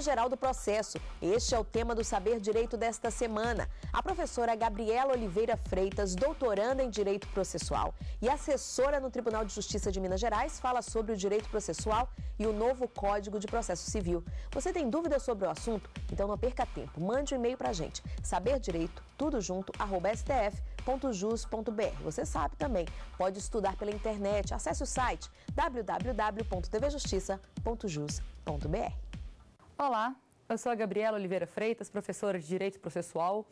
Geral do Processo. Este é o tema do Saber Direito desta semana. A professora Gabriela Oliveira Freitas, doutoranda em Direito Processual e assessora no Tribunal de Justiça de Minas Gerais, fala sobre o direito processual e o novo Código de Processo Civil. Você tem dúvidas sobre o assunto? Então não perca tempo. Mande um e-mail para a gente. Direito tudo junto, arroba stf.jus.br. Você sabe também, pode estudar pela internet. Acesse o site www.tvjustiça.jus.br. Olá, eu sou a Gabriela Oliveira Freitas, professora de Direito Processual.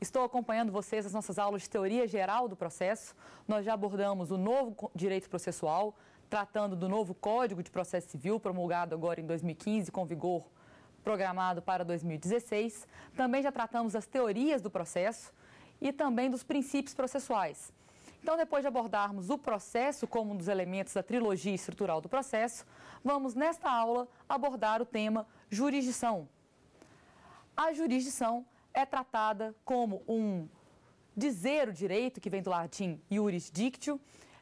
Estou acompanhando vocês nas nossas aulas de Teoria Geral do Processo. Nós já abordamos o novo direito processual, tratando do novo Código de Processo Civil, promulgado agora em 2015, com vigor programado para 2016. Também já tratamos as teorias do processo e também dos princípios processuais. Então, depois de abordarmos o processo como um dos elementos da trilogia estrutural do processo, vamos nesta aula abordar o tema jurisdição. A jurisdição é tratada como um dizer o direito, que vem do latim jurisdictio,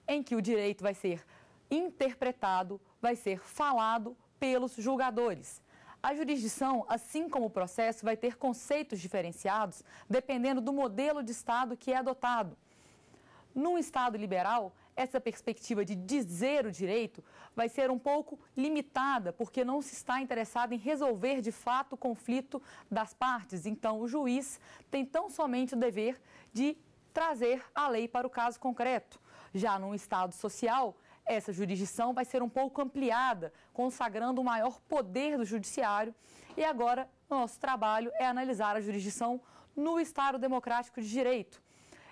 em que o direito vai ser interpretado, vai ser falado pelos julgadores. A jurisdição, assim como o processo, vai ter conceitos diferenciados dependendo do modelo de Estado que é adotado. Num Estado liberal, essa perspectiva de dizer o direito vai ser um pouco limitada, porque não se está interessado em resolver de fato o conflito das partes. Então, o juiz tem tão somente o dever de trazer a lei para o caso concreto. Já num Estado social, essa jurisdição vai ser um pouco ampliada, consagrando o maior poder do judiciário. E agora, nosso trabalho é analisar a jurisdição no Estado Democrático de Direito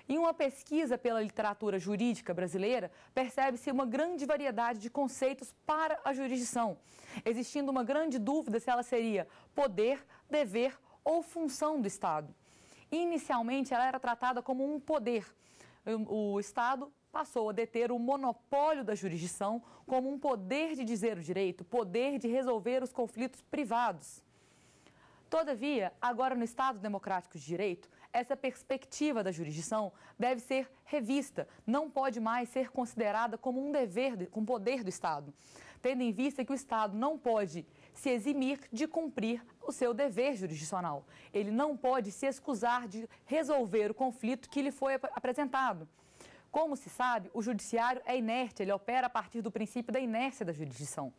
em uma pesquisa pela literatura jurídica brasileira, percebe-se uma grande variedade de conceitos para a jurisdição, existindo uma grande dúvida se ela seria poder, dever ou função do Estado. Inicialmente, ela era tratada como um poder. O Estado passou a deter o monopólio da jurisdição como um poder de dizer o direito, poder de resolver os conflitos privados. Todavia, agora no Estado Democrático de Direito, essa perspectiva da jurisdição deve ser revista, não pode mais ser considerada como um dever, com poder do Estado, tendo em vista que o Estado não pode se eximir de cumprir o seu dever jurisdicional. Ele não pode se excusar de resolver o conflito que lhe foi apresentado. Como se sabe, o judiciário é inerte, ele opera a partir do princípio da inércia da jurisdição.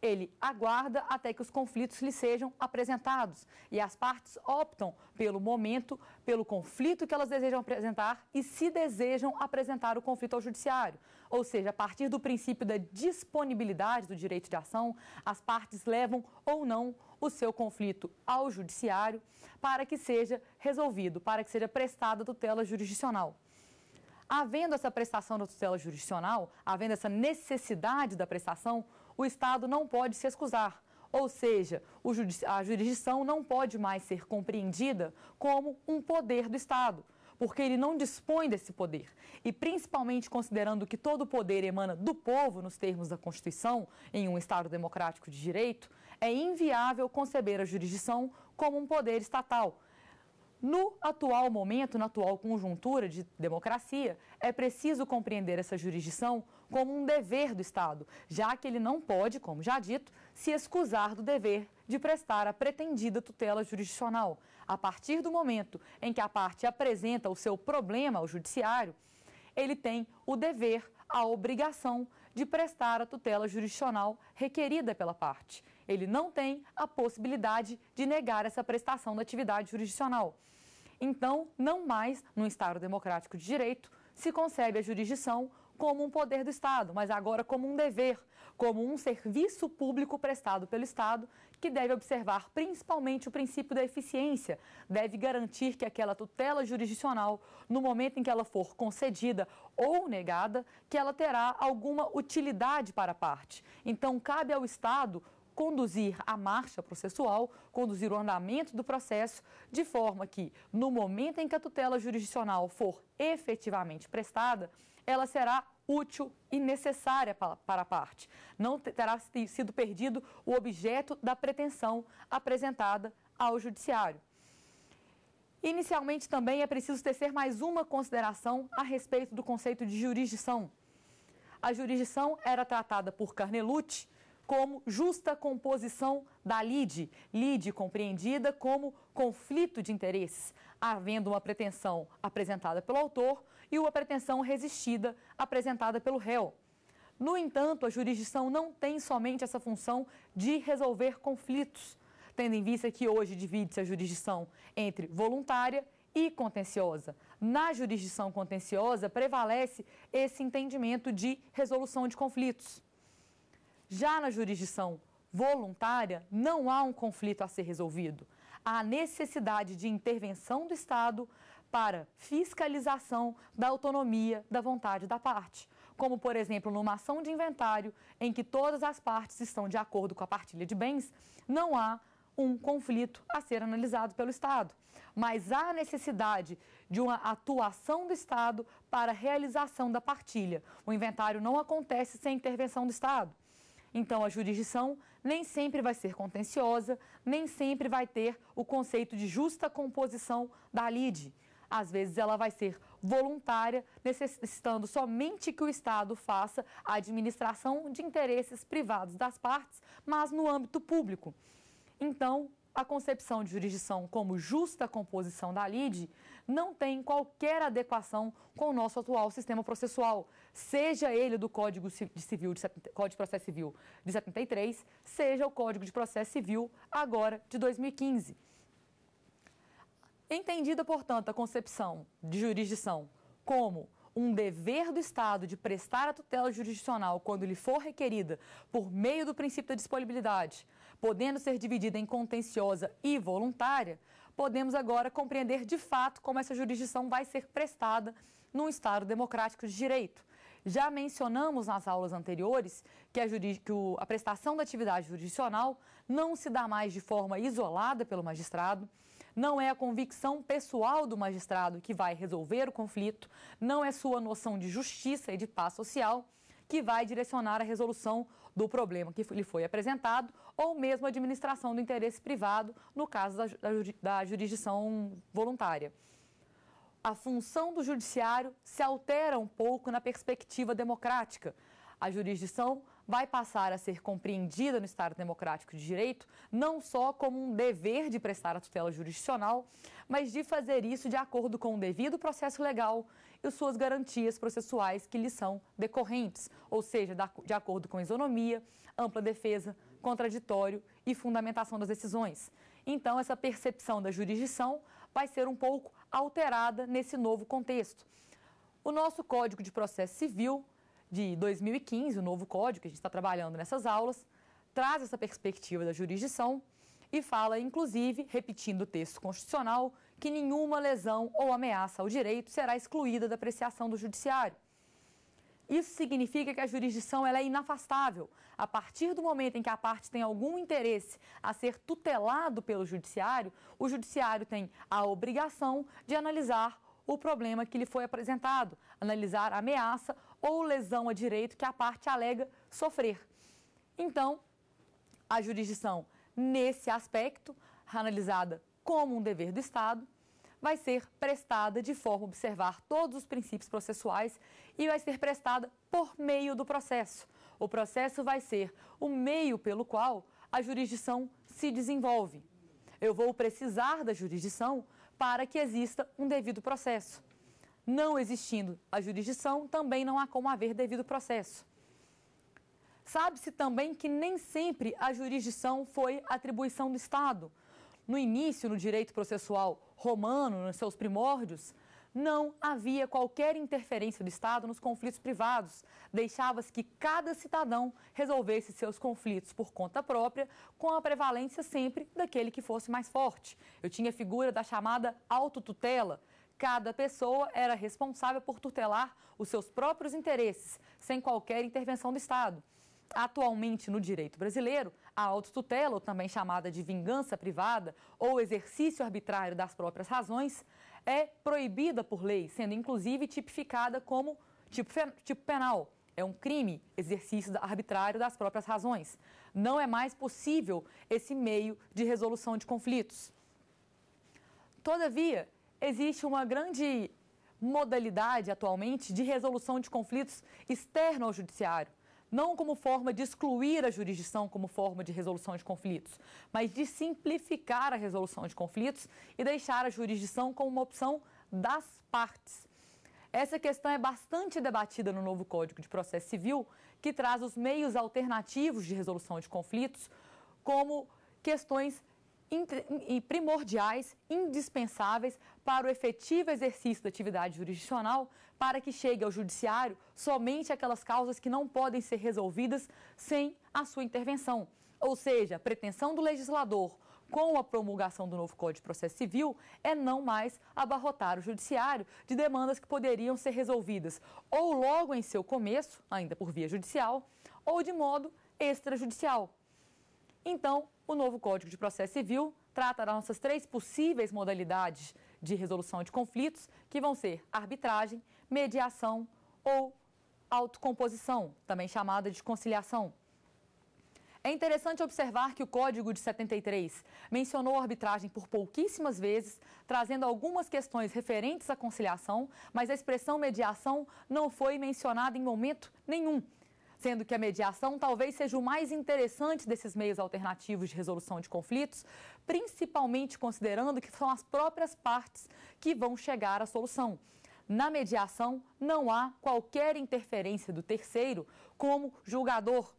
Ele aguarda até que os conflitos lhe sejam apresentados e as partes optam pelo momento, pelo conflito que elas desejam apresentar e se desejam apresentar o conflito ao judiciário. Ou seja, a partir do princípio da disponibilidade do direito de ação, as partes levam ou não o seu conflito ao judiciário para que seja resolvido, para que seja prestada tutela jurisdicional. Havendo essa prestação da tutela jurisdicional, havendo essa necessidade da prestação, o Estado não pode se excusar. Ou seja, a jurisdição não pode mais ser compreendida como um poder do Estado, porque ele não dispõe desse poder. E principalmente considerando que todo poder emana do povo, nos termos da Constituição, em um Estado democrático de direito, é inviável conceber a jurisdição como um poder estatal no atual momento, na atual conjuntura de democracia, é preciso compreender essa jurisdição como um dever do Estado, já que ele não pode, como já dito, se excusar do dever de prestar a pretendida tutela jurisdicional. A partir do momento em que a parte apresenta o seu problema ao judiciário, ele tem o dever, a obrigação de prestar a tutela jurisdicional requerida pela parte. Ele não tem a possibilidade de negar essa prestação da atividade jurisdicional. Então, não mais, no Estado Democrático de Direito, se concebe a jurisdição como um poder do Estado, mas agora como um dever, como um serviço público prestado pelo Estado, que deve observar principalmente o princípio da eficiência, deve garantir que aquela tutela jurisdicional, no momento em que ela for concedida ou negada, que ela terá alguma utilidade para a parte. Então cabe ao Estado conduzir a marcha processual, conduzir o andamento do processo, de forma que, no momento em que a tutela jurisdicional for efetivamente prestada, ela será útil e necessária para a parte. Não terá sido perdido o objeto da pretensão apresentada ao judiciário. Inicialmente, também é preciso tecer mais uma consideração a respeito do conceito de jurisdição. A jurisdição era tratada por Carnelucci como justa composição da LIDE, LIDE compreendida como conflito de interesses, havendo uma pretensão apresentada pelo autor e uma pretensão resistida apresentada pelo réu. No entanto, a jurisdição não tem somente essa função de resolver conflitos, tendo em vista que hoje divide-se a jurisdição entre voluntária e contenciosa. Na jurisdição contenciosa prevalece esse entendimento de resolução de conflitos. Já na jurisdição voluntária, não há um conflito a ser resolvido. Há necessidade de intervenção do Estado para fiscalização da autonomia da vontade da parte, como, por exemplo, numa ação de inventário em que todas as partes estão de acordo com a partilha de bens, não há um conflito a ser analisado pelo Estado. Mas há necessidade de uma atuação do Estado para a realização da partilha. O inventário não acontece sem intervenção do Estado. Então, a jurisdição nem sempre vai ser contenciosa, nem sempre vai ter o conceito de justa composição da lide. Às vezes, ela vai ser voluntária, necessitando somente que o Estado faça a administração de interesses privados das partes, mas no âmbito público. Então, a concepção de jurisdição como justa composição da lide não tem qualquer adequação com o nosso atual sistema processual, seja ele do Código de Civil, de, Código de Processo Civil de 73, seja o Código de Processo Civil agora de 2015. Entendida, portanto, a concepção de jurisdição como um dever do Estado de prestar a tutela jurisdicional quando lhe for requerida por meio do princípio da disponibilidade, podendo ser dividida em contenciosa e voluntária, podemos agora compreender de fato como essa jurisdição vai ser prestada num Estado democrático de direito. Já mencionamos nas aulas anteriores que a, que a prestação da atividade jurisdicional não se dá mais de forma isolada pelo magistrado, não é a convicção pessoal do magistrado que vai resolver o conflito, não é sua noção de justiça e de paz social que vai direcionar a resolução do problema que lhe foi apresentado ou mesmo a administração do interesse privado, no caso da, da, da jurisdição voluntária. A função do judiciário se altera um pouco na perspectiva democrática. A jurisdição vai passar a ser compreendida no Estado Democrático de Direito não só como um dever de prestar a tutela jurisdicional, mas de fazer isso de acordo com o devido processo legal, e suas garantias processuais que lhe são decorrentes, ou seja, de acordo com isonomia, ampla defesa, contraditório e fundamentação das decisões. Então, essa percepção da jurisdição vai ser um pouco alterada nesse novo contexto. O nosso Código de Processo Civil de 2015, o novo código que a gente está trabalhando nessas aulas, traz essa perspectiva da jurisdição e fala, inclusive, repetindo o texto constitucional, que nenhuma lesão ou ameaça ao direito será excluída da apreciação do judiciário. Isso significa que a jurisdição é inafastável. A partir do momento em que a parte tem algum interesse a ser tutelado pelo judiciário, o judiciário tem a obrigação de analisar o problema que lhe foi apresentado, analisar a ameaça ou lesão a direito que a parte alega sofrer. Então, a jurisdição nesse aspecto, analisada como um dever do Estado, vai ser prestada de forma a observar todos os princípios processuais e vai ser prestada por meio do processo. O processo vai ser o meio pelo qual a jurisdição se desenvolve. Eu vou precisar da jurisdição para que exista um devido processo. Não existindo a jurisdição, também não há como haver devido processo. Sabe-se também que nem sempre a jurisdição foi atribuição do Estado. No início, no direito processual romano, nos seus primórdios, não havia qualquer interferência do Estado nos conflitos privados. Deixava-se que cada cidadão resolvesse seus conflitos por conta própria, com a prevalência sempre daquele que fosse mais forte. Eu tinha a figura da chamada autotutela. Cada pessoa era responsável por tutelar os seus próprios interesses, sem qualquer intervenção do Estado. Atualmente, no direito brasileiro, a autotutela, ou também chamada de vingança privada, ou exercício arbitrário das próprias razões, é proibida por lei, sendo inclusive tipificada como tipo, tipo penal. É um crime, exercício arbitrário das próprias razões. Não é mais possível esse meio de resolução de conflitos. Todavia, existe uma grande modalidade atualmente de resolução de conflitos externo ao judiciário não como forma de excluir a jurisdição como forma de resolução de conflitos, mas de simplificar a resolução de conflitos e deixar a jurisdição como uma opção das partes. Essa questão é bastante debatida no novo Código de Processo Civil, que traz os meios alternativos de resolução de conflitos, como questões e primordiais, indispensáveis para o efetivo exercício da atividade jurisdicional, para que chegue ao judiciário somente aquelas causas que não podem ser resolvidas sem a sua intervenção. Ou seja, a pretensão do legislador com a promulgação do novo Código de Processo Civil é não mais abarrotar o judiciário de demandas que poderiam ser resolvidas ou logo em seu começo, ainda por via judicial, ou de modo extrajudicial. Então, o novo Código de Processo Civil trata das nossas três possíveis modalidades de resolução de conflitos, que vão ser arbitragem, mediação ou autocomposição, também chamada de conciliação. É interessante observar que o Código de 73 mencionou a arbitragem por pouquíssimas vezes, trazendo algumas questões referentes à conciliação, mas a expressão mediação não foi mencionada em momento nenhum sendo que a mediação talvez seja o mais interessante desses meios alternativos de resolução de conflitos, principalmente considerando que são as próprias partes que vão chegar à solução. Na mediação, não há qualquer interferência do terceiro como julgador.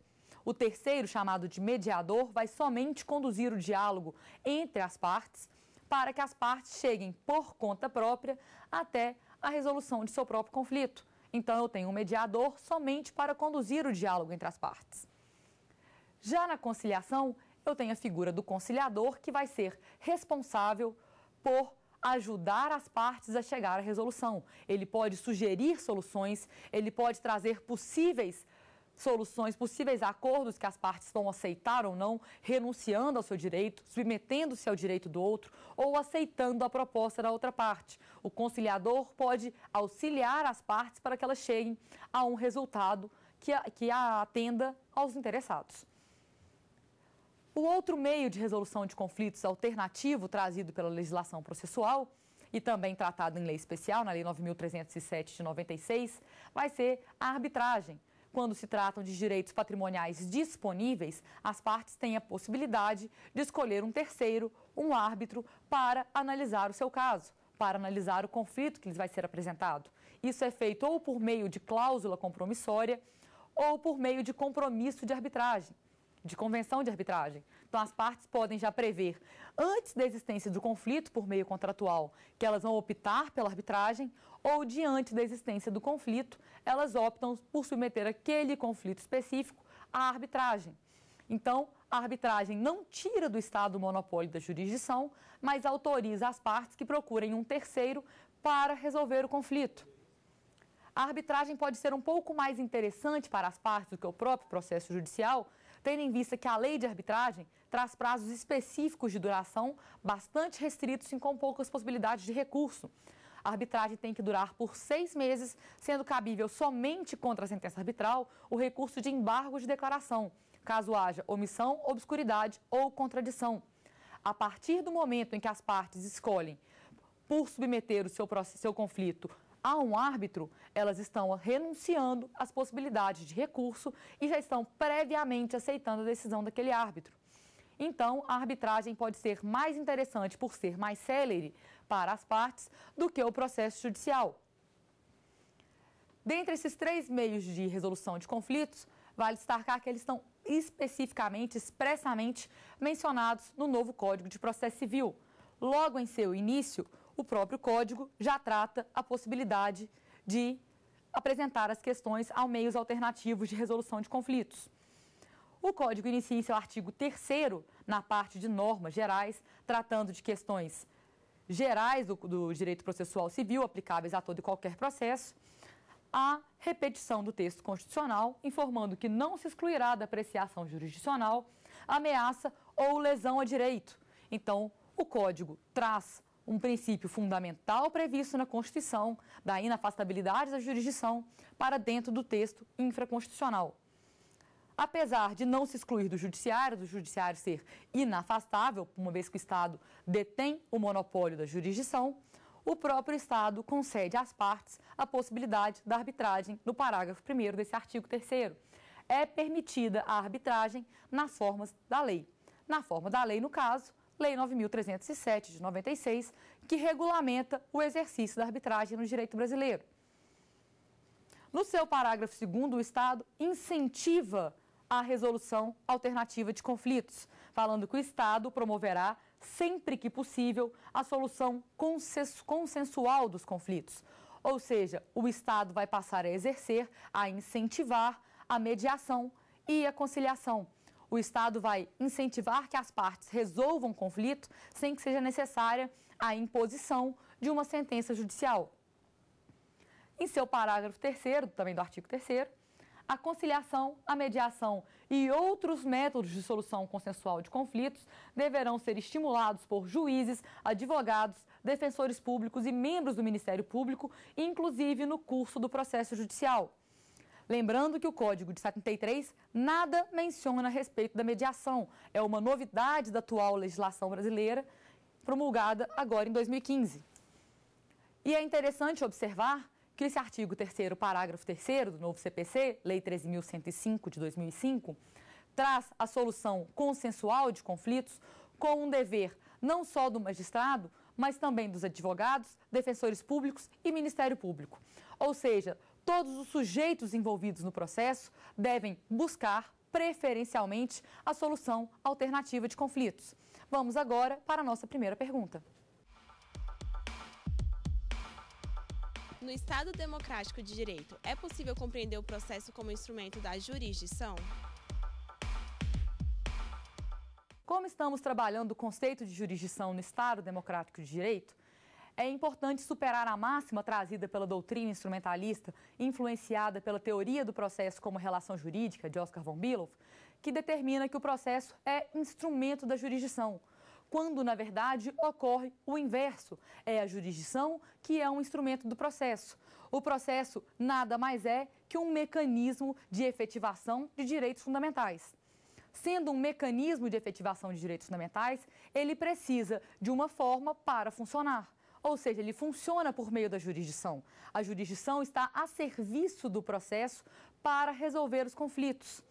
O terceiro, chamado de mediador, vai somente conduzir o diálogo entre as partes para que as partes cheguem por conta própria até a resolução de seu próprio conflito. Então, eu tenho um mediador somente para conduzir o diálogo entre as partes. Já na conciliação, eu tenho a figura do conciliador que vai ser responsável por ajudar as partes a chegar à resolução. Ele pode sugerir soluções, ele pode trazer possíveis soluções, possíveis acordos que as partes vão aceitar ou não, renunciando ao seu direito, submetendo-se ao direito do outro ou aceitando a proposta da outra parte. O conciliador pode auxiliar as partes para que elas cheguem a um resultado que, a, que a atenda aos interessados. O outro meio de resolução de conflitos alternativo trazido pela legislação processual e também tratado em lei especial, na Lei 9.307 de 96, vai ser a arbitragem, quando se tratam de direitos patrimoniais disponíveis, as partes têm a possibilidade de escolher um terceiro, um árbitro, para analisar o seu caso, para analisar o conflito que lhes vai ser apresentado. Isso é feito ou por meio de cláusula compromissória ou por meio de compromisso de arbitragem, de convenção de arbitragem. Então, as partes podem já prever, antes da existência do conflito por meio contratual, que elas vão optar pela arbitragem ou diante da existência do conflito, elas optam por submeter aquele conflito específico à arbitragem. Então, a arbitragem não tira do Estado o monopólio da jurisdição, mas autoriza as partes que procurem um terceiro para resolver o conflito. A arbitragem pode ser um pouco mais interessante para as partes do que o próprio processo judicial, tendo em vista que a lei de arbitragem traz prazos específicos de duração bastante restritos e com poucas possibilidades de recurso a arbitragem tem que durar por seis meses, sendo cabível somente contra a sentença arbitral o recurso de embargo de declaração, caso haja omissão, obscuridade ou contradição. A partir do momento em que as partes escolhem por submeter o seu, seu conflito a um árbitro, elas estão renunciando às possibilidades de recurso e já estão previamente aceitando a decisão daquele árbitro. Então, a arbitragem pode ser mais interessante por ser mais célere, para as partes do que o processo judicial. Dentre esses três meios de resolução de conflitos, vale destacar que eles estão especificamente, expressamente mencionados no novo Código de Processo Civil. Logo em seu início, o próprio Código já trata a possibilidade de apresentar as questões ao meios alternativos de resolução de conflitos. O Código inicia em seu artigo 3 na parte de normas gerais, tratando de questões gerais do, do direito processual civil aplicáveis a todo e qualquer processo, a repetição do texto constitucional, informando que não se excluirá da apreciação jurisdicional ameaça ou lesão a direito. Então, o Código traz um princípio fundamental previsto na Constituição, da inafastabilidade da jurisdição, para dentro do texto infraconstitucional. Apesar de não se excluir do judiciário, do judiciário ser inafastável, uma vez que o Estado detém o monopólio da jurisdição, o próprio Estado concede às partes a possibilidade da arbitragem no parágrafo 1 desse artigo 3 É permitida a arbitragem nas formas da lei. Na forma da lei, no caso, Lei 9.307 de 96, que regulamenta o exercício da arbitragem no direito brasileiro. No seu parágrafo 2, o Estado incentiva a resolução alternativa de conflitos, falando que o Estado promoverá, sempre que possível, a solução consensual dos conflitos. Ou seja, o Estado vai passar a exercer, a incentivar a mediação e a conciliação. O Estado vai incentivar que as partes resolvam conflito sem que seja necessária a imposição de uma sentença judicial. Em seu parágrafo 3, também do artigo 3, a conciliação, a mediação e outros métodos de solução consensual de conflitos deverão ser estimulados por juízes, advogados, defensores públicos e membros do Ministério Público, inclusive no curso do processo judicial. Lembrando que o Código de 73 nada menciona a respeito da mediação. É uma novidade da atual legislação brasileira, promulgada agora em 2015. E é interessante observar que esse artigo 3 parágrafo 3 do novo CPC, Lei 13.105 de 2005, traz a solução consensual de conflitos com um dever não só do magistrado, mas também dos advogados, defensores públicos e Ministério Público. Ou seja, todos os sujeitos envolvidos no processo devem buscar preferencialmente a solução alternativa de conflitos. Vamos agora para a nossa primeira pergunta. No Estado democrático de direito, é possível compreender o processo como instrumento da jurisdição? Como estamos trabalhando o conceito de jurisdição no Estado democrático de direito, é importante superar a máxima trazida pela doutrina instrumentalista, influenciada pela teoria do processo como relação jurídica de Oscar von Bilow, que determina que o processo é instrumento da jurisdição quando na verdade ocorre o inverso. É a jurisdição que é um instrumento do processo. O processo nada mais é que um mecanismo de efetivação de direitos fundamentais. Sendo um mecanismo de efetivação de direitos fundamentais, ele precisa de uma forma para funcionar ou seja, ele funciona por meio da jurisdição. A jurisdição está a serviço do processo para resolver os conflitos.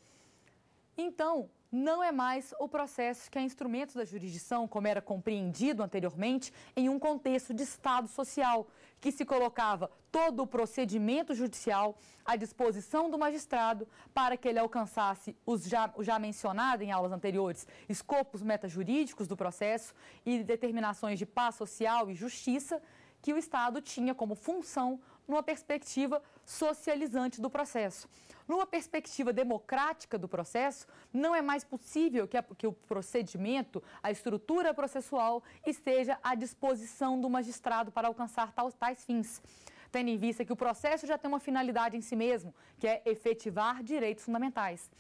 Então, não é mais o processo que é instrumento da jurisdição, como era compreendido anteriormente, em um contexto de Estado social, que se colocava todo o procedimento judicial à disposição do magistrado para que ele alcançasse os já, o já mencionado em aulas anteriores escopos metajurídicos do processo e determinações de paz social e justiça que o Estado tinha como função numa perspectiva socializante do processo. Numa perspectiva democrática do processo, não é mais possível que, a, que o procedimento, a estrutura processual, esteja à disposição do magistrado para alcançar tais, tais fins tendo em vista que o processo já tem uma finalidade em si mesmo, que é efetivar direitos fundamentais.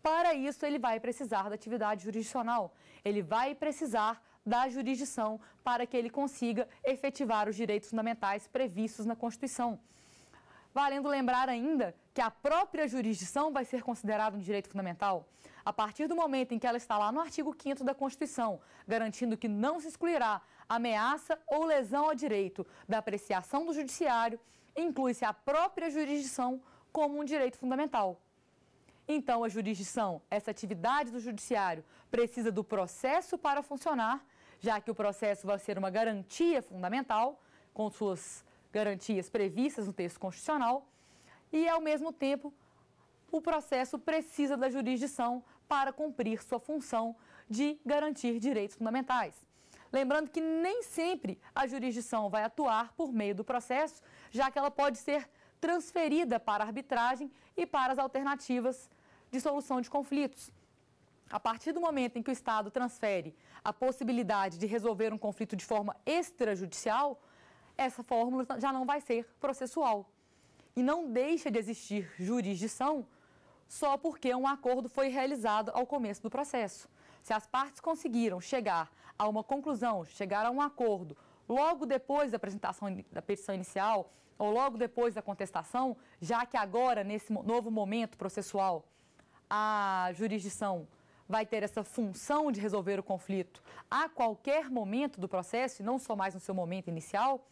Para isso, ele vai precisar da atividade jurisdicional, ele vai precisar da jurisdição para que ele consiga efetivar os direitos fundamentais previstos na Constituição. Valendo lembrar ainda que a própria jurisdição vai ser considerada um direito fundamental a partir do momento em que ela está lá no artigo 5 da Constituição, garantindo que não se excluirá ameaça ou lesão ao direito da apreciação do judiciário, inclui-se a própria jurisdição como um direito fundamental. Então, a jurisdição, essa atividade do judiciário, precisa do processo para funcionar, já que o processo vai ser uma garantia fundamental, com suas garantias previstas no texto constitucional, e, ao mesmo tempo, o processo precisa da jurisdição para cumprir sua função de garantir direitos fundamentais. Lembrando que nem sempre a jurisdição vai atuar por meio do processo, já que ela pode ser transferida para a arbitragem e para as alternativas de solução de conflitos. A partir do momento em que o Estado transfere a possibilidade de resolver um conflito de forma extrajudicial, essa fórmula já não vai ser processual e não deixa de existir jurisdição só porque um acordo foi realizado ao começo do processo. Se as partes conseguiram chegar a uma conclusão, chegar a um acordo logo depois da apresentação da petição inicial ou logo depois da contestação, já que agora, nesse novo momento processual, a jurisdição vai ter essa função de resolver o conflito a qualquer momento do processo, e não só mais no seu momento inicial,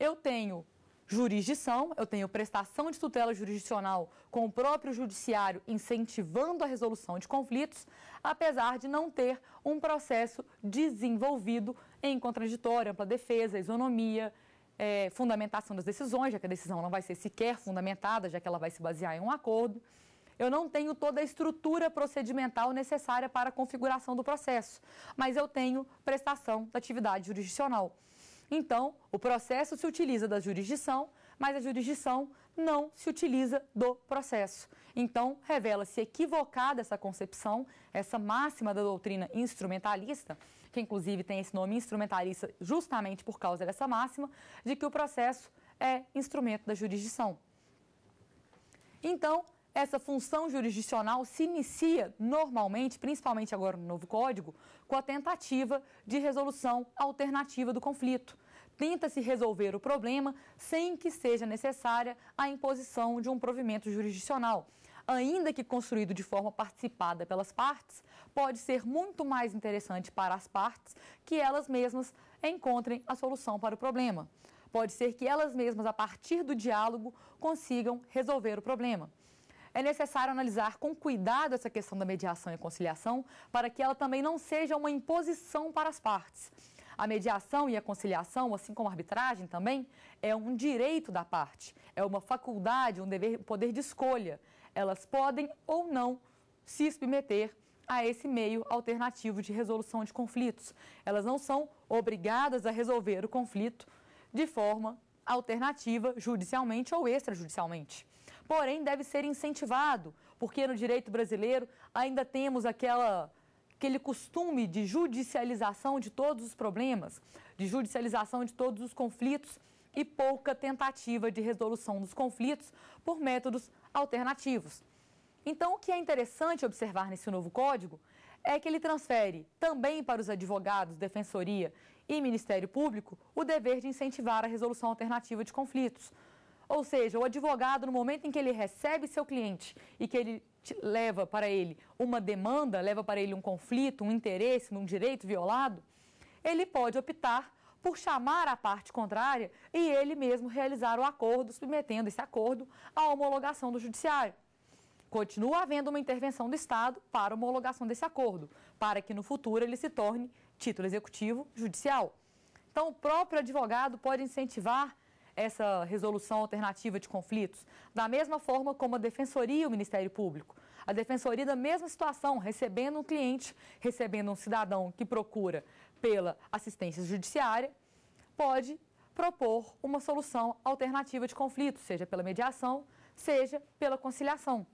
eu tenho jurisdição, eu tenho prestação de tutela jurisdicional com o próprio judiciário incentivando a resolução de conflitos, apesar de não ter um processo desenvolvido em contraditório, ampla defesa, isonomia, é, fundamentação das decisões, já que a decisão não vai ser sequer fundamentada, já que ela vai se basear em um acordo. Eu não tenho toda a estrutura procedimental necessária para a configuração do processo, mas eu tenho prestação da atividade jurisdicional. Então, o processo se utiliza da jurisdição, mas a jurisdição não se utiliza do processo. Então, revela-se equivocada essa concepção, essa máxima da doutrina instrumentalista, que inclusive tem esse nome instrumentalista justamente por causa dessa máxima, de que o processo é instrumento da jurisdição. Então, essa função jurisdicional se inicia normalmente, principalmente agora no novo Código, com a tentativa de resolução alternativa do conflito. Tenta-se resolver o problema sem que seja necessária a imposição de um provimento jurisdicional ainda que construído de forma participada pelas partes, pode ser muito mais interessante para as partes que elas mesmas encontrem a solução para o problema. Pode ser que elas mesmas, a partir do diálogo, consigam resolver o problema é necessário analisar com cuidado essa questão da mediação e conciliação para que ela também não seja uma imposição para as partes. A mediação e a conciliação, assim como a arbitragem também, é um direito da parte, é uma faculdade, um dever, poder de escolha. Elas podem ou não se submeter a esse meio alternativo de resolução de conflitos. Elas não são obrigadas a resolver o conflito de forma alternativa, judicialmente ou extrajudicialmente porém deve ser incentivado, porque no direito brasileiro ainda temos aquela aquele costume de judicialização de todos os problemas, de judicialização de todos os conflitos e pouca tentativa de resolução dos conflitos por métodos alternativos. Então, o que é interessante observar nesse novo código é que ele transfere também para os advogados, defensoria e Ministério Público o dever de incentivar a resolução alternativa de conflitos. Ou seja, o advogado, no momento em que ele recebe seu cliente e que ele leva para ele uma demanda, leva para ele um conflito, um interesse, um direito violado, ele pode optar por chamar a parte contrária e ele mesmo realizar o acordo, submetendo esse acordo à homologação do judiciário. Continua havendo uma intervenção do Estado para a homologação desse acordo, para que no futuro ele se torne título executivo judicial. Então, o próprio advogado pode incentivar essa resolução alternativa de conflitos, da mesma forma como a Defensoria e o Ministério Público. A Defensoria, da mesma situação, recebendo um cliente, recebendo um cidadão que procura pela assistência judiciária, pode propor uma solução alternativa de conflito, seja pela mediação, seja pela conciliação.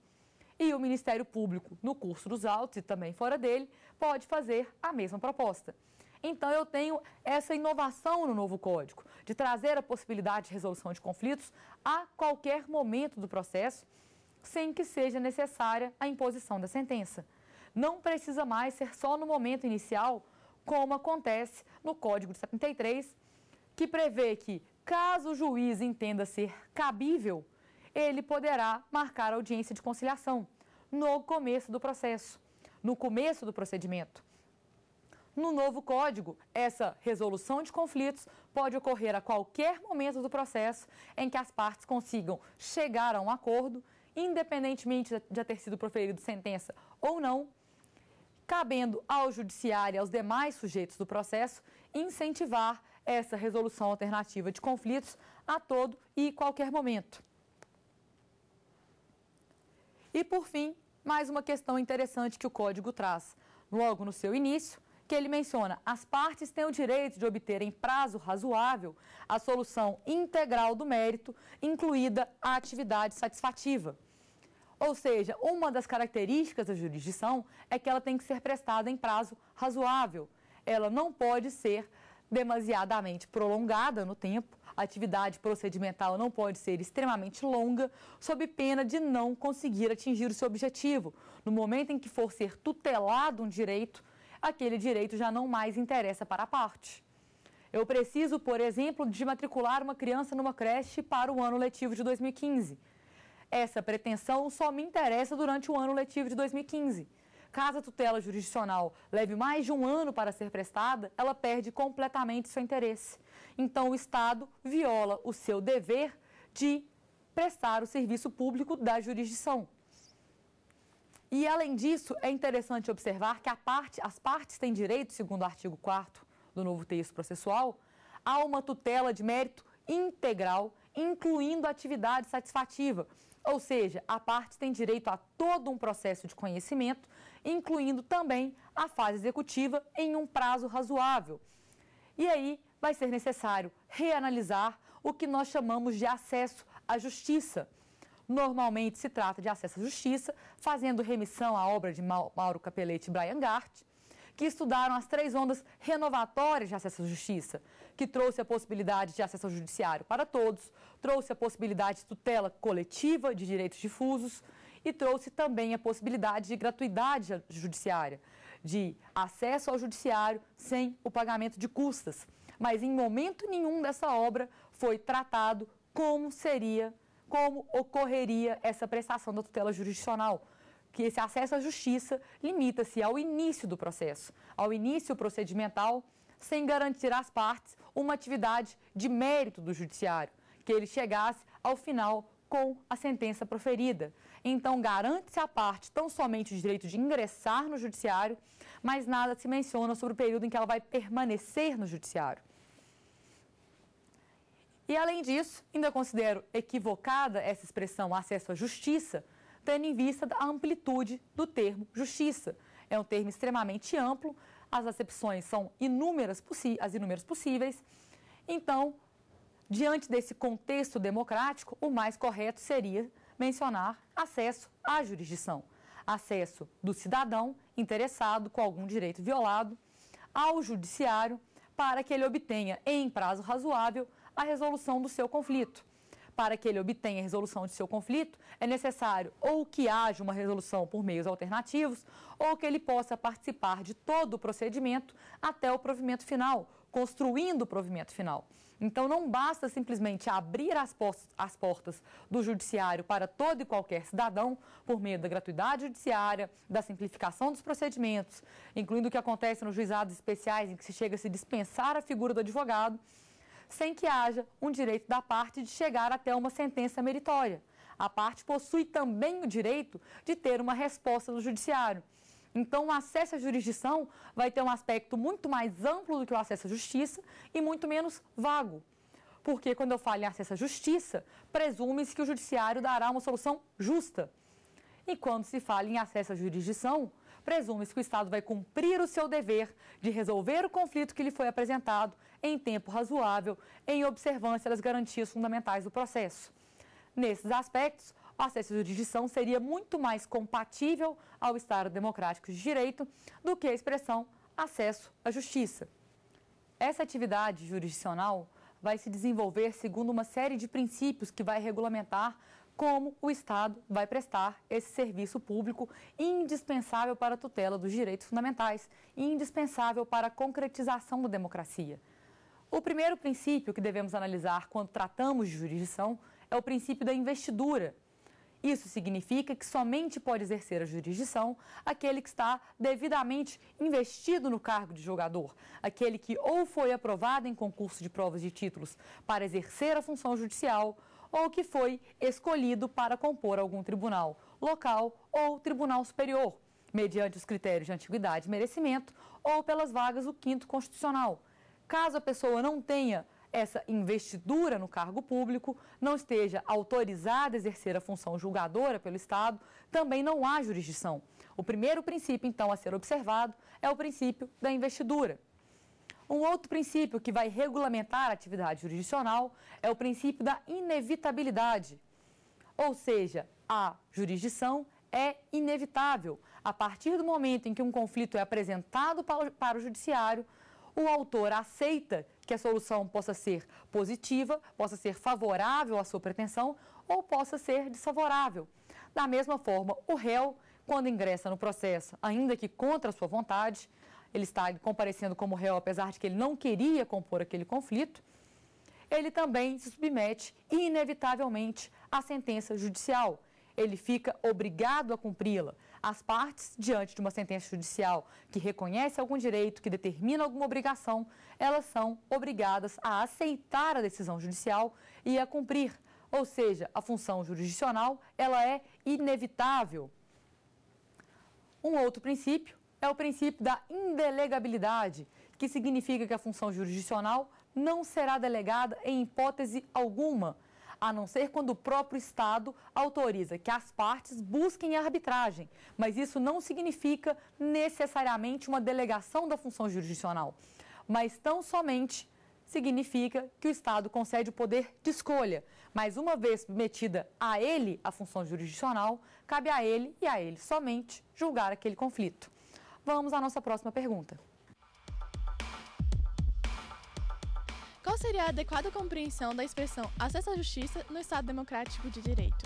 E o Ministério Público, no curso dos autos e também fora dele, pode fazer a mesma proposta. Então, eu tenho essa inovação no novo código, de trazer a possibilidade de resolução de conflitos a qualquer momento do processo, sem que seja necessária a imposição da sentença. Não precisa mais ser só no momento inicial, como acontece no Código de 73, que prevê que, caso o juiz entenda ser cabível, ele poderá marcar audiência de conciliação no começo do processo, no começo do procedimento. No novo código, essa resolução de conflitos pode ocorrer a qualquer momento do processo em que as partes consigam chegar a um acordo, independentemente de já ter sido proferido sentença ou não, cabendo ao judiciário e aos demais sujeitos do processo incentivar essa resolução alternativa de conflitos a todo e qualquer momento. E por fim, mais uma questão interessante que o código traz. Logo no seu início, que ele menciona: as partes têm o direito de obter em prazo razoável a solução integral do mérito, incluída a atividade satisfativa. Ou seja, uma das características da jurisdição é que ela tem que ser prestada em prazo razoável. Ela não pode ser demasiadamente prolongada no tempo, a atividade procedimental não pode ser extremamente longa, sob pena de não conseguir atingir o seu objetivo. No momento em que for ser tutelado um direito, aquele direito já não mais interessa para a parte. Eu preciso, por exemplo, de matricular uma criança numa creche para o ano letivo de 2015. Essa pretensão só me interessa durante o ano letivo de 2015. Caso a tutela jurisdicional leve mais de um ano para ser prestada, ela perde completamente seu interesse. Então, o Estado viola o seu dever de prestar o serviço público da jurisdição. E, além disso, é interessante observar que parte, as partes têm direito, segundo o artigo 4 do novo texto processual, a uma tutela de mérito integral, incluindo atividade satisfativa. Ou seja, a parte tem direito a todo um processo de conhecimento, incluindo também a fase executiva em um prazo razoável. E aí vai ser necessário reanalisar o que nós chamamos de acesso à justiça. Normalmente se trata de acesso à justiça, fazendo remissão à obra de Mauro Capelete e Brian Gart, que estudaram as três ondas renovatórias de acesso à justiça, que trouxe a possibilidade de acesso ao judiciário para todos, trouxe a possibilidade de tutela coletiva de direitos difusos e trouxe também a possibilidade de gratuidade judiciária, de acesso ao judiciário sem o pagamento de custas. Mas em momento nenhum dessa obra foi tratado como seria como ocorreria essa prestação da tutela jurisdicional, que esse acesso à justiça limita-se ao início do processo, ao início procedimental, sem garantir às partes uma atividade de mérito do judiciário, que ele chegasse ao final com a sentença proferida. Então, garante-se à parte tão somente o direito de ingressar no judiciário, mas nada se menciona sobre o período em que ela vai permanecer no judiciário. E, além disso, ainda considero equivocada essa expressão acesso à justiça, tendo em vista a amplitude do termo justiça. É um termo extremamente amplo, as acepções são inúmeras, as inúmeras possíveis. Então, diante desse contexto democrático, o mais correto seria mencionar acesso à jurisdição, acesso do cidadão interessado com algum direito violado ao judiciário para que ele obtenha, em prazo razoável, a resolução do seu conflito. Para que ele obtenha a resolução de seu conflito, é necessário ou que haja uma resolução por meios alternativos, ou que ele possa participar de todo o procedimento até o provimento final, construindo o provimento final. Então, não basta simplesmente abrir as, as portas do judiciário para todo e qualquer cidadão por meio da gratuidade judiciária, da simplificação dos procedimentos, incluindo o que acontece nos juizados especiais, em que se chega a se dispensar a figura do advogado sem que haja um direito da parte de chegar até uma sentença meritória. A parte possui também o direito de ter uma resposta do judiciário. Então, o acesso à jurisdição vai ter um aspecto muito mais amplo do que o acesso à justiça e muito menos vago. Porque quando eu falo em acesso à justiça, presume-se que o judiciário dará uma solução justa. E quando se fala em acesso à jurisdição, presume-se que o Estado vai cumprir o seu dever de resolver o conflito que lhe foi apresentado em tempo razoável, em observância das garantias fundamentais do processo. Nesses aspectos, o acesso à jurisdição seria muito mais compatível ao Estado democrático de direito do que a expressão acesso à justiça. Essa atividade jurisdicional vai se desenvolver segundo uma série de princípios que vai regulamentar como o Estado vai prestar esse serviço público indispensável para a tutela dos direitos fundamentais, indispensável para a concretização da democracia. O primeiro princípio que devemos analisar quando tratamos de jurisdição é o princípio da investidura. Isso significa que somente pode exercer a jurisdição aquele que está devidamente investido no cargo de jogador, aquele que ou foi aprovado em concurso de provas de títulos para exercer a função judicial ou que foi escolhido para compor algum tribunal local ou tribunal superior, mediante os critérios de antiguidade e merecimento ou pelas vagas do quinto constitucional. Caso a pessoa não tenha essa investidura no cargo público, não esteja autorizada a exercer a função julgadora pelo Estado, também não há jurisdição. O primeiro princípio, então, a ser observado é o princípio da investidura. Um outro princípio que vai regulamentar a atividade jurisdicional é o princípio da inevitabilidade, ou seja, a jurisdição é inevitável. A partir do momento em que um conflito é apresentado para o judiciário, o autor aceita que a solução possa ser positiva, possa ser favorável à sua pretensão ou possa ser desfavorável. Da mesma forma, o réu, quando ingressa no processo, ainda que contra sua vontade, ele está comparecendo como réu, apesar de que ele não queria compor aquele conflito, ele também se submete, inevitavelmente, à sentença judicial. Ele fica obrigado a cumpri-la. As partes, diante de uma sentença judicial que reconhece algum direito, que determina alguma obrigação, elas são obrigadas a aceitar a decisão judicial e a cumprir. Ou seja, a função jurisdicional, ela é inevitável. Um outro princípio é o princípio da indelegabilidade, que significa que a função jurisdicional não será delegada em hipótese alguma, a não ser quando o próprio Estado autoriza que as partes busquem a arbitragem, mas isso não significa necessariamente uma delegação da função jurisdicional, mas tão somente significa que o Estado concede o poder de escolha, mas uma vez metida a ele a função jurisdicional, cabe a ele e a ele somente julgar aquele conflito. Vamos à nossa próxima pergunta. Qual seria a adequada compreensão da expressão acesso à justiça no Estado Democrático de Direito?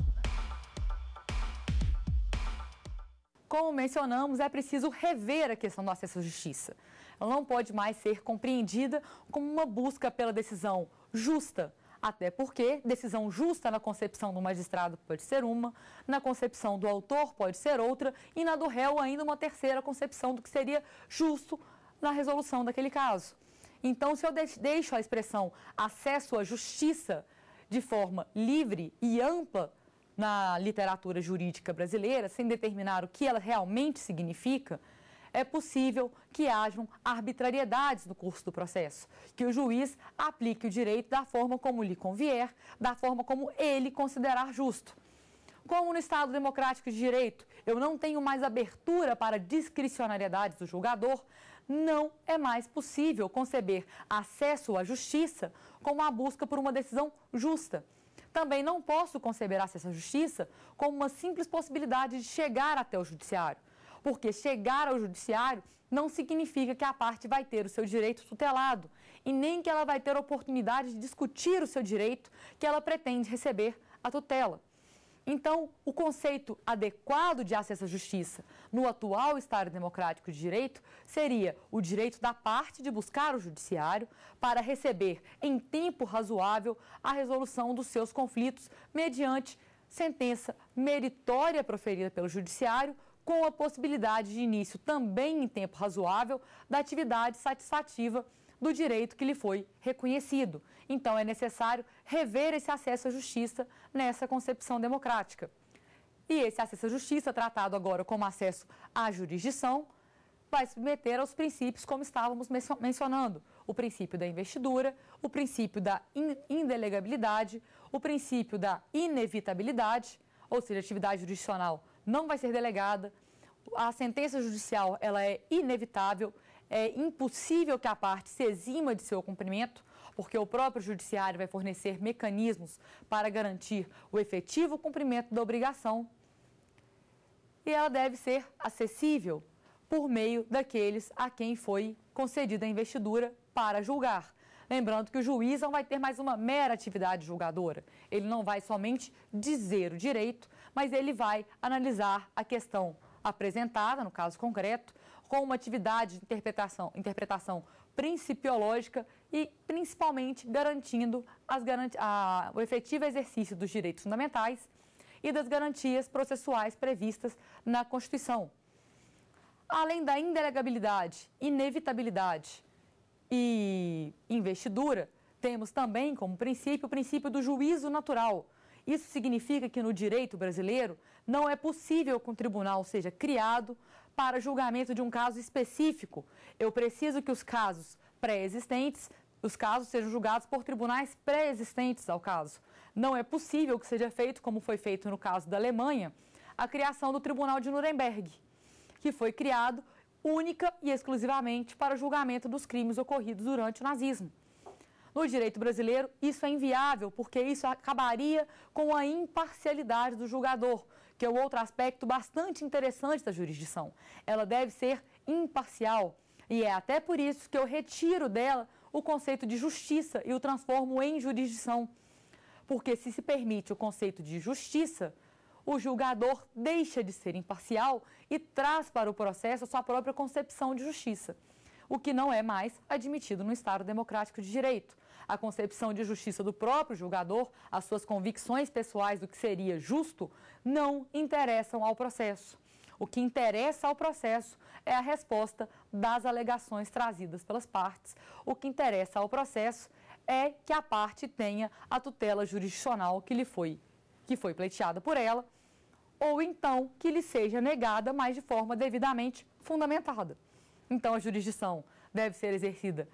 Como mencionamos, é preciso rever a questão do acesso à justiça. Ela não pode mais ser compreendida como uma busca pela decisão justa, até porque decisão justa na concepção do magistrado pode ser uma, na concepção do autor pode ser outra e na do réu ainda uma terceira concepção do que seria justo na resolução daquele caso. Então, se eu deixo a expressão acesso à justiça de forma livre e ampla na literatura jurídica brasileira, sem determinar o que ela realmente significa, é possível que hajam arbitrariedades no curso do processo, que o juiz aplique o direito da forma como lhe convier, da forma como ele considerar justo. Como no Estado Democrático de Direito eu não tenho mais abertura para discricionariedades do julgador, não é mais possível conceber acesso à justiça como a busca por uma decisão justa. Também não posso conceber acesso à justiça como uma simples possibilidade de chegar até o judiciário porque chegar ao judiciário não significa que a parte vai ter o seu direito tutelado e nem que ela vai ter a oportunidade de discutir o seu direito que ela pretende receber a tutela. Então, o conceito adequado de acesso à justiça no atual Estado democrático de direito seria o direito da parte de buscar o judiciário para receber, em tempo razoável, a resolução dos seus conflitos mediante sentença meritória proferida pelo judiciário com a possibilidade de início também em tempo razoável da atividade satisfativa do direito que lhe foi reconhecido. Então, é necessário rever esse acesso à justiça nessa concepção democrática. E esse acesso à justiça, tratado agora como acesso à jurisdição, vai se submeter aos princípios como estávamos mencionando: o princípio da investidura, o princípio da indelegabilidade, o princípio da inevitabilidade, ou seja, atividade jurisdicional não vai ser delegada. A sentença judicial ela é inevitável, é impossível que a parte se exima de seu cumprimento, porque o próprio judiciário vai fornecer mecanismos para garantir o efetivo cumprimento da obrigação. E ela deve ser acessível por meio daqueles a quem foi concedida a investidura para julgar. Lembrando que o juiz não vai ter mais uma mera atividade julgadora. Ele não vai somente dizer o direito, mas ele vai analisar a questão apresentada, no caso concreto, com uma atividade de interpretação, interpretação principiológica e, principalmente, garantindo garanti a, o efetivo exercício dos direitos fundamentais e das garantias processuais previstas na Constituição. Além da indelegabilidade, inevitabilidade e investidura, temos também como princípio o princípio do juízo natural, isso significa que no direito brasileiro não é possível que um tribunal seja criado para julgamento de um caso específico. Eu preciso que os casos pré-existentes, os casos sejam julgados por tribunais pré-existentes ao caso. Não é possível que seja feito, como foi feito no caso da Alemanha, a criação do Tribunal de Nuremberg, que foi criado única e exclusivamente para julgamento dos crimes ocorridos durante o nazismo. No direito brasileiro, isso é inviável, porque isso acabaria com a imparcialidade do julgador, que é outro aspecto bastante interessante da jurisdição. Ela deve ser imparcial. E é até por isso que eu retiro dela o conceito de justiça e o transformo em jurisdição. Porque se se permite o conceito de justiça, o julgador deixa de ser imparcial e traz para o processo a sua própria concepção de justiça, o que não é mais admitido no Estado democrático de direito a concepção de justiça do próprio julgador, as suas convicções pessoais do que seria justo, não interessam ao processo. O que interessa ao processo é a resposta das alegações trazidas pelas partes. O que interessa ao processo é que a parte tenha a tutela jurisdicional que lhe foi, que foi pleiteada por ela, ou então que lhe seja negada, mas de forma devidamente fundamentada. Então a jurisdição deve ser exercida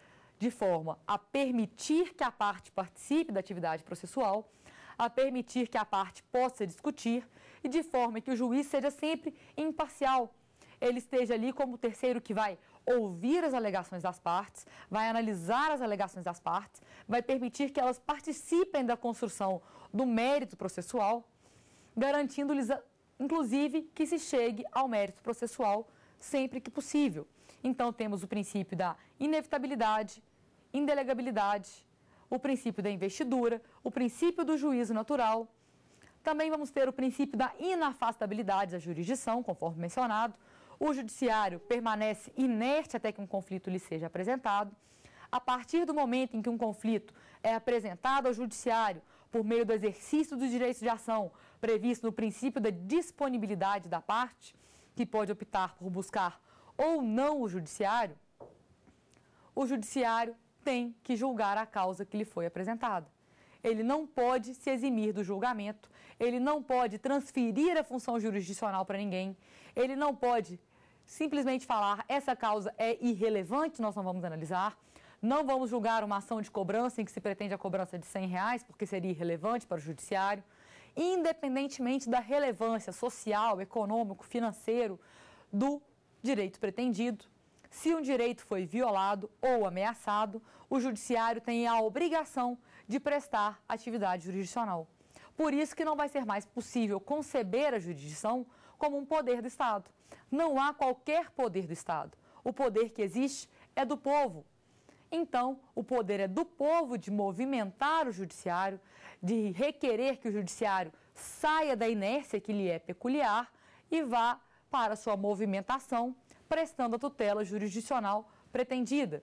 de forma a permitir que a parte participe da atividade processual, a permitir que a parte possa discutir e de forma que o juiz seja sempre imparcial. Ele esteja ali como o terceiro que vai ouvir as alegações das partes, vai analisar as alegações das partes, vai permitir que elas participem da construção do mérito processual, garantindo-lhes, inclusive, que se chegue ao mérito processual sempre que possível. Então, temos o princípio da inevitabilidade, indelegabilidade, o princípio da investidura, o princípio do juízo natural. Também vamos ter o princípio da inafastabilidade da jurisdição, conforme mencionado. O judiciário permanece inerte até que um conflito lhe seja apresentado. A partir do momento em que um conflito é apresentado ao judiciário por meio do exercício dos direitos de ação previsto no princípio da disponibilidade da parte, que pode optar por buscar ou não o judiciário, o judiciário tem que julgar a causa que lhe foi apresentada. Ele não pode se eximir do julgamento, ele não pode transferir a função jurisdicional para ninguém, ele não pode simplesmente falar essa causa é irrelevante, nós não vamos analisar. Não vamos julgar uma ação de cobrança em que se pretende a cobrança de 100 reais, porque seria irrelevante para o judiciário. Independentemente da relevância social, econômico, financeiro do direito pretendido, se um direito foi violado ou ameaçado, o judiciário tem a obrigação de prestar atividade jurisdicional. Por isso que não vai ser mais possível conceber a jurisdição como um poder do Estado. Não há qualquer poder do Estado. O poder que existe é do povo. Então, o poder é do povo de movimentar o judiciário, de requerer que o judiciário saia da inércia que lhe é peculiar e vá para sua movimentação, prestando a tutela jurisdicional pretendida.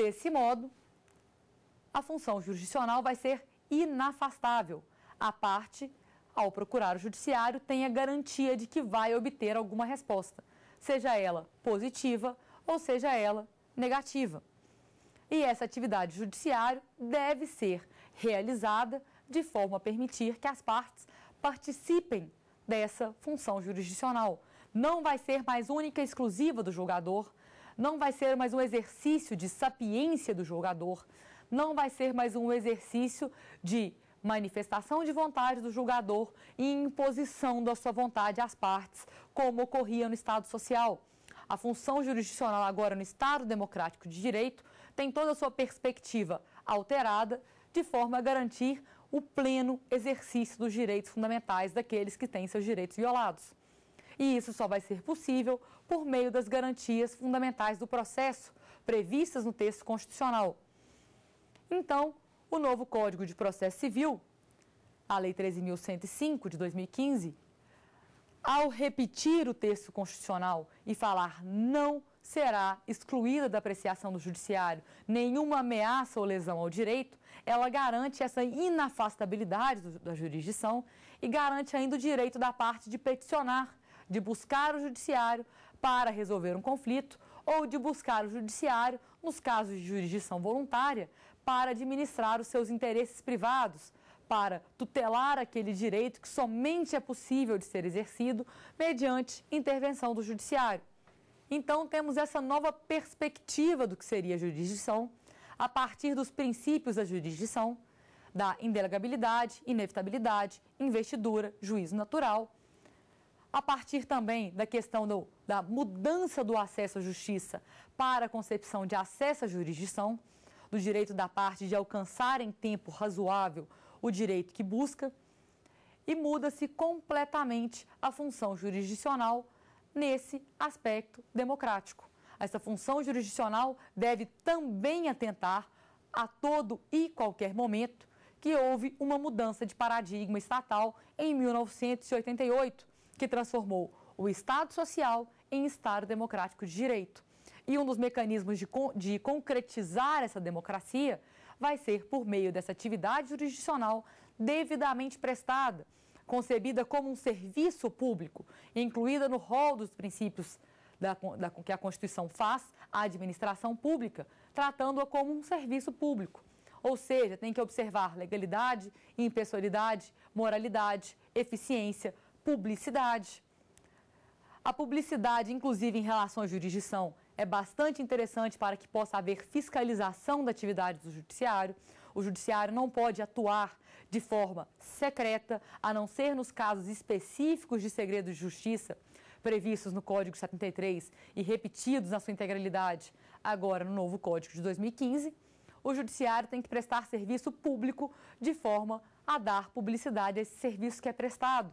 Desse modo, a função jurisdicional vai ser inafastável. A parte, ao procurar o judiciário, tem a garantia de que vai obter alguma resposta, seja ela positiva ou seja ela negativa. E essa atividade judiciária deve ser realizada de forma a permitir que as partes participem dessa função jurisdicional, não vai ser mais única e exclusiva do julgador, não vai ser mais um exercício de sapiência do julgador, não vai ser mais um exercício de manifestação de vontade do julgador e imposição da sua vontade às partes, como ocorria no Estado Social. A função jurisdicional agora no Estado Democrático de Direito tem toda a sua perspectiva alterada, de forma a garantir o pleno exercício dos direitos fundamentais daqueles que têm seus direitos violados. E isso só vai ser possível por meio das garantias fundamentais do processo, previstas no texto constitucional. Então, o novo Código de Processo Civil, a Lei 13.105 de 2015, ao repetir o texto constitucional e falar não será excluída da apreciação do judiciário nenhuma ameaça ou lesão ao direito, ela garante essa inafastabilidade do, da jurisdição e garante ainda o direito da parte de peticionar de buscar o judiciário para resolver um conflito ou de buscar o judiciário, nos casos de jurisdição voluntária, para administrar os seus interesses privados, para tutelar aquele direito que somente é possível de ser exercido mediante intervenção do judiciário. Então, temos essa nova perspectiva do que seria jurisdição, a partir dos princípios da jurisdição, da indelegabilidade, inevitabilidade, investidura, juízo natural a partir também da questão do, da mudança do acesso à justiça para a concepção de acesso à jurisdição, do direito da parte de alcançar em tempo razoável o direito que busca, e muda-se completamente a função jurisdicional nesse aspecto democrático. Essa função jurisdicional deve também atentar a todo e qualquer momento que houve uma mudança de paradigma estatal em 1988, que transformou o Estado Social em Estado Democrático de Direito. E um dos mecanismos de, de concretizar essa democracia vai ser por meio dessa atividade jurisdicional devidamente prestada, concebida como um serviço público, incluída no rol dos princípios da, da, que a Constituição faz à administração pública, tratando-a como um serviço público. Ou seja, tem que observar legalidade, impessoalidade, moralidade, eficiência, publicidade. A publicidade, inclusive em relação à jurisdição, é bastante interessante para que possa haver fiscalização da atividade do judiciário. O judiciário não pode atuar de forma secreta, a não ser nos casos específicos de segredo de justiça previstos no Código 73 e repetidos na sua integralidade agora no novo Código de 2015. O judiciário tem que prestar serviço público de forma a dar publicidade a esse serviço que é prestado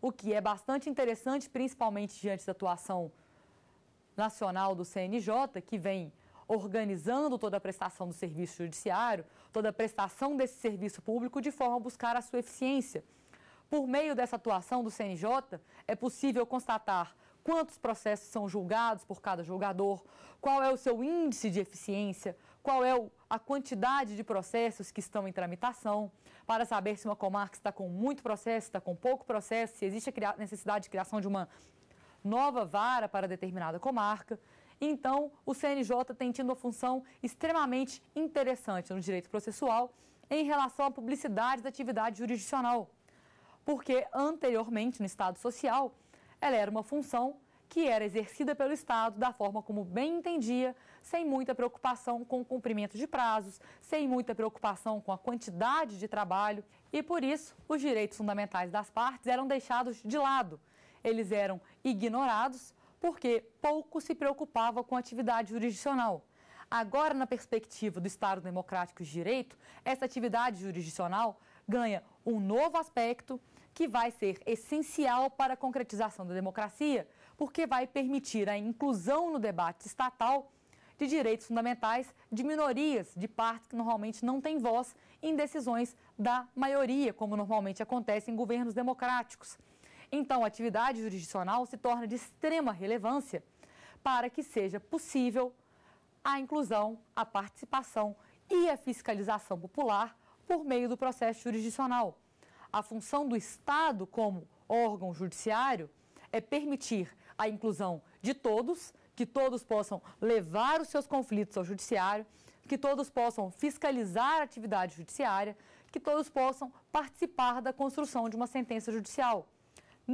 o que é bastante interessante, principalmente diante da atuação nacional do CNJ, que vem organizando toda a prestação do serviço judiciário, toda a prestação desse serviço público, de forma a buscar a sua eficiência. Por meio dessa atuação do CNJ, é possível constatar quantos processos são julgados por cada julgador, qual é o seu índice de eficiência, qual é o a quantidade de processos que estão em tramitação, para saber se uma comarca está com muito processo, está com pouco processo, se existe a necessidade de criação de uma nova vara para determinada comarca. Então, o CNJ tem tido uma função extremamente interessante no direito processual em relação à publicidade da atividade jurisdicional, porque anteriormente no Estado Social, ela era uma função que era exercida pelo Estado da forma como bem entendia, sem muita preocupação com o cumprimento de prazos, sem muita preocupação com a quantidade de trabalho e, por isso, os direitos fundamentais das partes eram deixados de lado. Eles eram ignorados porque pouco se preocupava com a atividade jurisdicional. Agora, na perspectiva do Estado Democrático de Direito, essa atividade jurisdicional ganha um novo aspecto que vai ser essencial para a concretização da democracia, porque vai permitir a inclusão no debate estatal de direitos fundamentais de minorias, de partes que normalmente não têm voz em decisões da maioria, como normalmente acontece em governos democráticos. Então, a atividade jurisdicional se torna de extrema relevância para que seja possível a inclusão, a participação e a fiscalização popular por meio do processo jurisdicional. A função do Estado como órgão judiciário é permitir a inclusão de todos que todos possam levar os seus conflitos ao judiciário, que todos possam fiscalizar a atividade judiciária, que todos possam participar da construção de uma sentença judicial.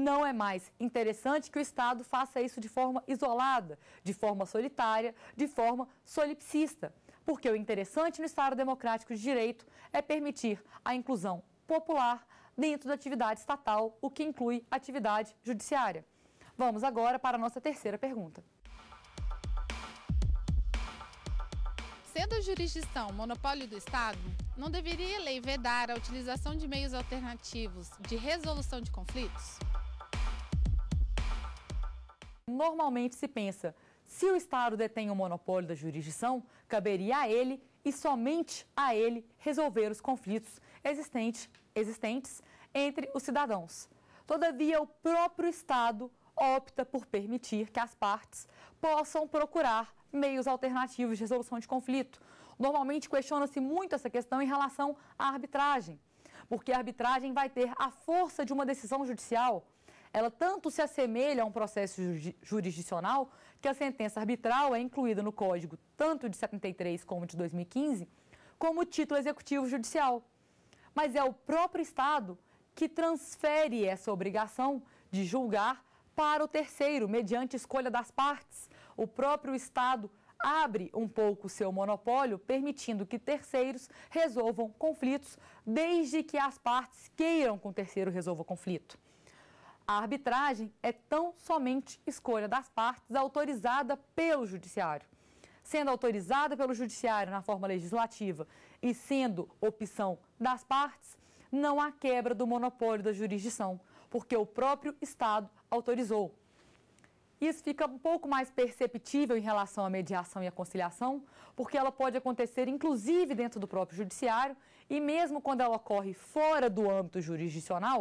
Não é mais interessante que o Estado faça isso de forma isolada, de forma solitária, de forma solipsista, porque o interessante no Estado democrático de direito é permitir a inclusão popular dentro da atividade estatal, o que inclui atividade judiciária. Vamos agora para a nossa terceira pergunta. Sendo a jurisdição monopólio do Estado, não deveria a lei vedar a utilização de meios alternativos de resolução de conflitos? Normalmente se pensa, se o Estado detém o monopólio da jurisdição, caberia a ele e somente a ele resolver os conflitos existentes, existentes entre os cidadãos. Todavia, o próprio Estado opta por permitir que as partes possam procurar meios alternativos de resolução de conflito. Normalmente questiona-se muito essa questão em relação à arbitragem, porque a arbitragem vai ter a força de uma decisão judicial. Ela tanto se assemelha a um processo jurisdicional que a sentença arbitral é incluída no Código tanto de 73 como de 2015 como título executivo judicial. Mas é o próprio Estado que transfere essa obrigação de julgar para o terceiro, mediante escolha das partes. O próprio Estado abre um pouco seu monopólio, permitindo que terceiros resolvam conflitos, desde que as partes queiram que o um terceiro resolva o conflito. A arbitragem é tão somente escolha das partes autorizada pelo Judiciário. Sendo autorizada pelo Judiciário na forma legislativa e sendo opção das partes, não há quebra do monopólio da jurisdição porque o próprio Estado autorizou. Isso fica um pouco mais perceptível em relação à mediação e à conciliação, porque ela pode acontecer inclusive dentro do próprio judiciário e mesmo quando ela ocorre fora do âmbito jurisdicional,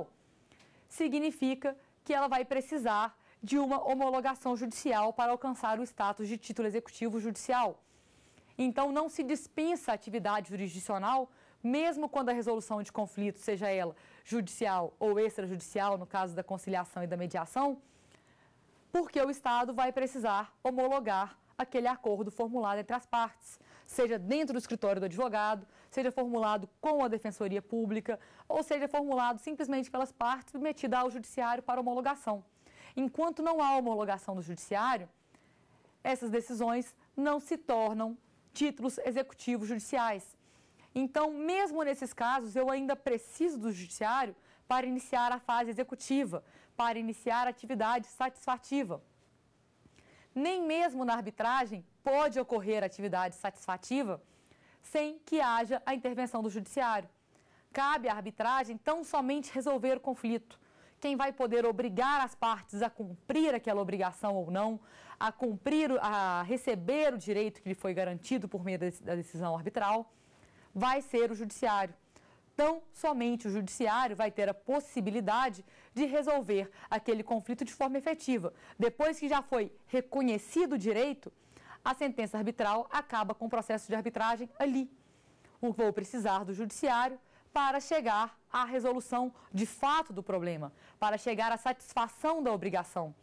significa que ela vai precisar de uma homologação judicial para alcançar o status de título executivo judicial. Então, não se dispensa a atividade jurisdicional mesmo quando a resolução de conflito, seja ela judicial ou extrajudicial, no caso da conciliação e da mediação, porque o Estado vai precisar homologar aquele acordo formulado entre as partes, seja dentro do escritório do advogado, seja formulado com a defensoria pública, ou seja formulado simplesmente pelas partes submetida ao judiciário para homologação. Enquanto não há homologação do judiciário, essas decisões não se tornam títulos executivos judiciais. Então, mesmo nesses casos, eu ainda preciso do judiciário para iniciar a fase executiva, para iniciar a atividade satisfativa. Nem mesmo na arbitragem pode ocorrer atividade satisfativa sem que haja a intervenção do judiciário. Cabe à arbitragem tão somente resolver o conflito. Quem vai poder obrigar as partes a cumprir aquela obrigação ou não, a cumprir, a receber o direito que lhe foi garantido por meio da decisão arbitral vai ser o judiciário. Então, somente o judiciário vai ter a possibilidade de resolver aquele conflito de forma efetiva. Depois que já foi reconhecido o direito, a sentença arbitral acaba com o processo de arbitragem ali. O vou precisar do judiciário para chegar à resolução de fato do problema, para chegar à satisfação da obrigação.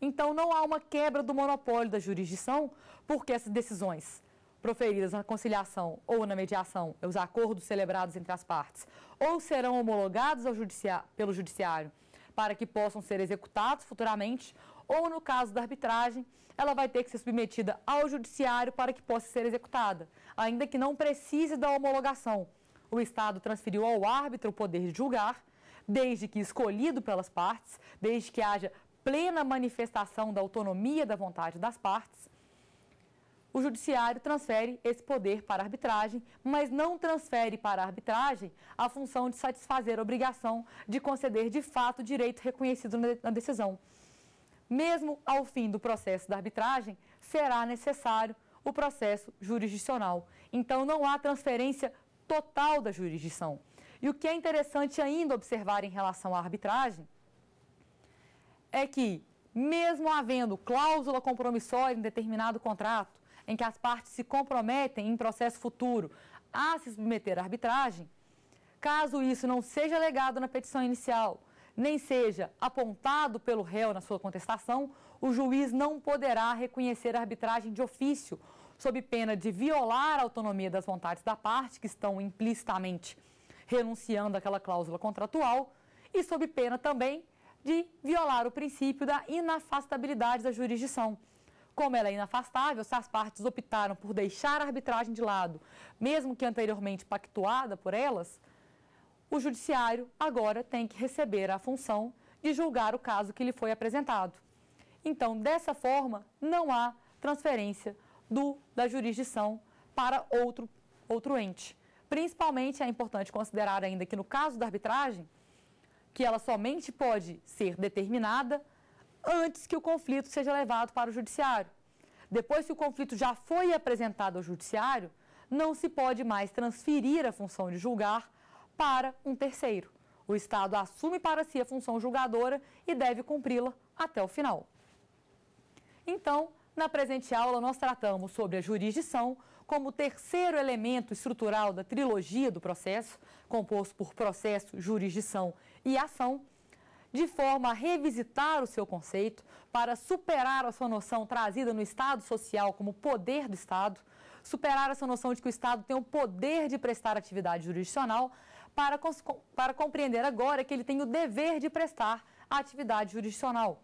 Então, não há uma quebra do monopólio da jurisdição, porque essas decisões proferidas na conciliação ou na mediação, os acordos celebrados entre as partes, ou serão homologados pelo judiciário para que possam ser executados futuramente, ou no caso da arbitragem, ela vai ter que ser submetida ao judiciário para que possa ser executada, ainda que não precise da homologação. O Estado transferiu ao árbitro o poder de julgar, desde que escolhido pelas partes, desde que haja plena manifestação da autonomia da vontade das partes o judiciário transfere esse poder para a arbitragem, mas não transfere para a arbitragem a função de satisfazer a obrigação de conceder de fato o direito reconhecido na decisão. Mesmo ao fim do processo da arbitragem, será necessário o processo jurisdicional. Então, não há transferência total da jurisdição. E o que é interessante ainda observar em relação à arbitragem é que, mesmo havendo cláusula compromissória em determinado contrato, em que as partes se comprometem em processo futuro a se submeter à arbitragem, caso isso não seja alegado na petição inicial, nem seja apontado pelo réu na sua contestação, o juiz não poderá reconhecer a arbitragem de ofício, sob pena de violar a autonomia das vontades da parte, que estão implicitamente renunciando àquela cláusula contratual, e sob pena também de violar o princípio da inafastabilidade da jurisdição, como ela é inafastável, se as partes optaram por deixar a arbitragem de lado, mesmo que anteriormente pactuada por elas, o judiciário agora tem que receber a função de julgar o caso que lhe foi apresentado. Então, dessa forma, não há transferência do, da jurisdição para outro, outro ente. Principalmente é importante considerar ainda que no caso da arbitragem, que ela somente pode ser determinada antes que o conflito seja levado para o judiciário. Depois que o conflito já foi apresentado ao judiciário, não se pode mais transferir a função de julgar para um terceiro. O Estado assume para si a função julgadora e deve cumpri-la até o final. Então, na presente aula, nós tratamos sobre a jurisdição como terceiro elemento estrutural da trilogia do processo, composto por processo, jurisdição e ação de forma a revisitar o seu conceito, para superar a sua noção trazida no Estado social como poder do Estado, superar essa noção de que o Estado tem o poder de prestar atividade jurisdicional, para, para compreender agora que ele tem o dever de prestar atividade jurisdicional.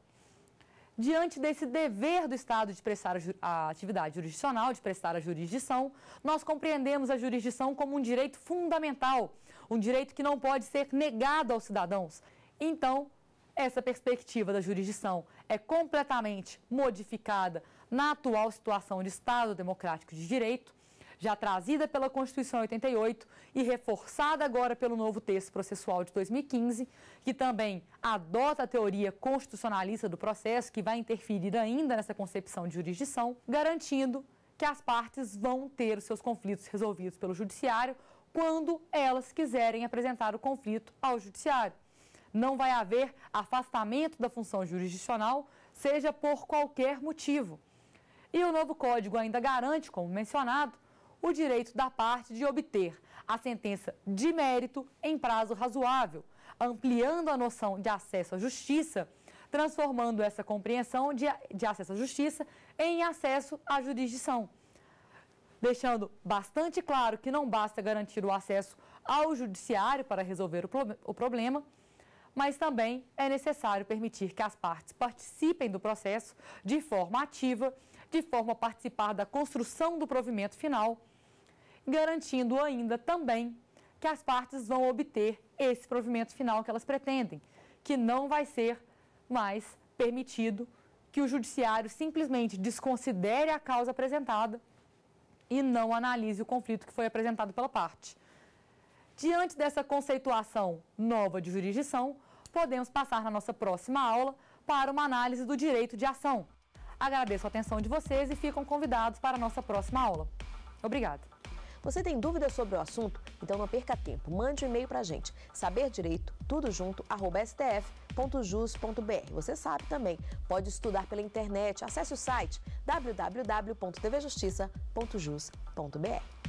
Diante desse dever do Estado de prestar a atividade jurisdicional, de prestar a jurisdição, nós compreendemos a jurisdição como um direito fundamental, um direito que não pode ser negado aos cidadãos. Então, essa perspectiva da jurisdição é completamente modificada na atual situação de Estado democrático de direito, já trazida pela Constituição 88 e reforçada agora pelo novo texto processual de 2015, que também adota a teoria constitucionalista do processo, que vai interferir ainda nessa concepção de jurisdição, garantindo que as partes vão ter seus conflitos resolvidos pelo judiciário quando elas quiserem apresentar o conflito ao judiciário não vai haver afastamento da função jurisdicional, seja por qualquer motivo. E o novo código ainda garante, como mencionado, o direito da parte de obter a sentença de mérito em prazo razoável, ampliando a noção de acesso à justiça, transformando essa compreensão de, de acesso à justiça em acesso à jurisdição. Deixando bastante claro que não basta garantir o acesso ao judiciário para resolver o, pro, o problema, mas também é necessário permitir que as partes participem do processo de forma ativa, de forma a participar da construção do provimento final, garantindo ainda também que as partes vão obter esse provimento final que elas pretendem, que não vai ser mais permitido que o judiciário simplesmente desconsidere a causa apresentada e não analise o conflito que foi apresentado pela parte. Diante dessa conceituação nova de jurisdição, podemos passar na nossa próxima aula para uma análise do direito de ação. Agradeço a atenção de vocês e ficam convidados para a nossa próxima aula. Obrigada. Você tem dúvidas sobre o assunto? Então não perca tempo. Mande um e-mail para a gente. Direito, tudo junto, arroba stf.jus.br. Você sabe também, pode estudar pela internet. Acesse o site www.tvjustiça.jus.br.